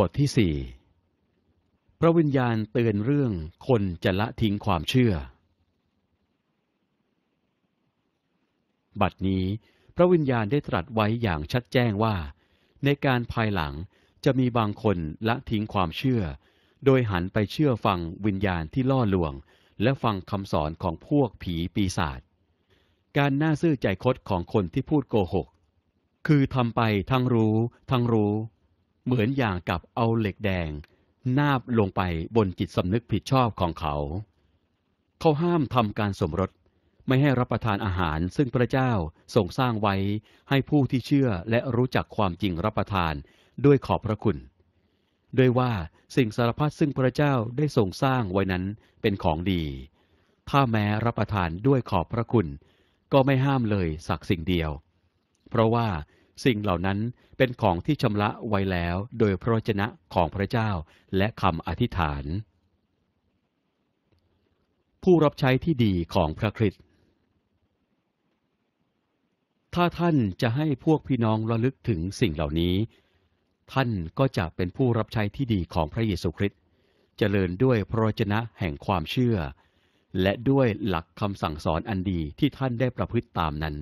บทที่สี่พระวิญญาณเตือนเรื่องคนจะละทิ้งความเชื่อ บัดนี้ พระวิญญาณได้ตรัสไว้อย่างชัดแจ้งว่า ในการภายหลังจะมีบางคนละทิ้งความเชื่อ โดยหันไปเชื่อฟังวิญญาณที่ล่อลวง และฟังคำสอนของพวกผีปีศาจ การน่าซื่อใจคดของคนที่พูดโกหก คือทำไปทั้งรู้ ทั้งรู้เหมือนอย่างกับเอาเหล็กแดง นาบลงไปบนจิตสำนึกผิดชอบของเขา เขาห้ามทำการสมรสไม่ให้รับประทานอาหารซึ่งพระเจ้าทรงสร้างไว้ให้ผู้ที่เชื่อและรู้จักความจริงรับประทานด้วยขอบพระคุณด้วยว่าสิ่งสารพัดซึ่งพระเจ้าได้ทรงสร้างไว้นั้นเป็นของดี ถ้าแม้รับประทานด้วยขอบพระคุณ ก็ไม่ห้ามเลยสักสิ่งเดียว เพราะว่าสิ่งเหล่านั้นเป็นของที่ชำระไว้แล้วโดยพระวจนะของพระเจ้าและคำอธิษฐาน ผู้รับใช้ที่ดีของพระคริสต์ถ้าท่านจะให้พวกพี่น้องระลึกถึงสิ่งเหล่านี้ ท่านก็จะเป็นผู้รับใช้ที่ดีของพระเยซูคริสต์เจริญด้วยพระวจนะแห่งความเชื่อ และด้วยหลักคำสั่งสอนอันดีที่ท่านได้ประพฤติตามนั้น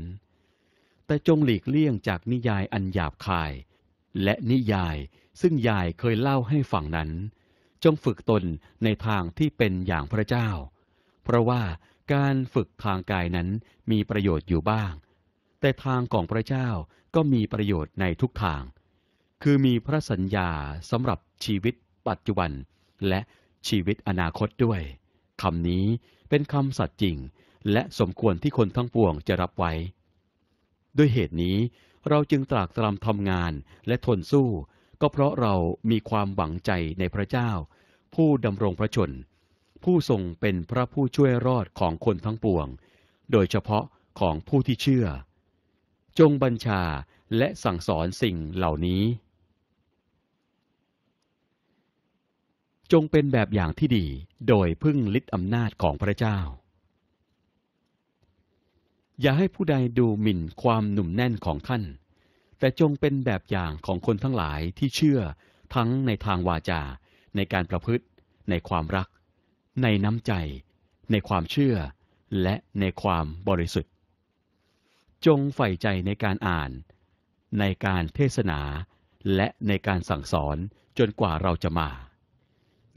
แต่จงหลีกเลี่ยงจากนิยายอันหยาบคาย และนิยายซึ่งยายเคยเล่าให้ฟังนั้น จงฝึกตนในทางที่เป็นอย่างพระเจ้า เพราะว่าการฝึกทางกายนั้นมีประโยชน์อยู่บ้าง แต่ทางของพระเจ้าก็มีประโยชน์ในทุกทาง คือมีพระสัญญาสำหรับชีวิต ปัจจุบันและชีวิตอนาคตด้วยคำนี้เป็นคำสัตย์จริง และสมควรที่คนทั้งปวงจะรับไว้ด้วยเหตุนี้เราจึงตรากตรำทำงานและทนสู้ ก็เพราะเรามีความหวังใจในพระเจ้า ผู้ดำรงพระชน ผู้ทรงเป็นพระผู้ช่วยรอดของคนทั้งปวง โดยเฉพาะของผู้ที่เชื่อ จงบัญชาและสั่งสอนสิ่งเหล่านี้ จงเป็นแบบอย่างที่ดีโดยพึ่งฤทธิอำนาจของพระเจ้าอย่าให้ผู้ใดดูหมิ่นความหนุ่มแน่นของท่าน แต่จงเป็นแบบอย่างของคนทั้งหลายที่เชื่อทั้งในทางวาจา ในการประพฤติ ในความรัก ในน้ำใจ ในความเชื่อและในความบริสุทธิ์จงใฝ่ใจในการอ่าน ในการเทศนา และในการสั่งสอนจนกว่าเราจะมา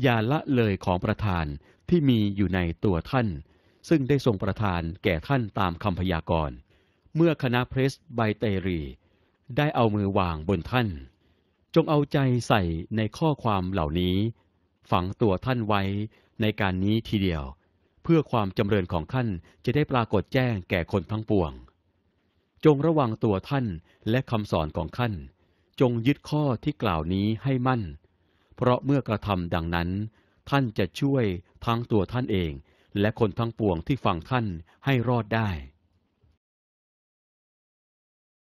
อย่าละเลยของประธานที่มีอยู่ในตัวท่านซึ่งได้ทรงประทานแก่ท่านตามคำพยากรณ์เมื่อคณะเพรสไบเตรี ได้เอามือวางบนท่าน จงเอาใจใส่ในข้อความเหล่านี้ฝังตัวท่านไว้ในการนี้ทีเดียว เพื่อความจำเริญของท่านจะได้ปรากฏแจ้งแก่คนทั้งปวง จงระวังตัวท่านและคำสอนของท่านจงยึดข้อที่กล่าวนี้ให้มั่น เพราะเมื่อกระทำดังนั้นท่านจะช่วยทั้งตัวท่านเองและคนทั้งปวงที่ฟังท่านให้รอดได้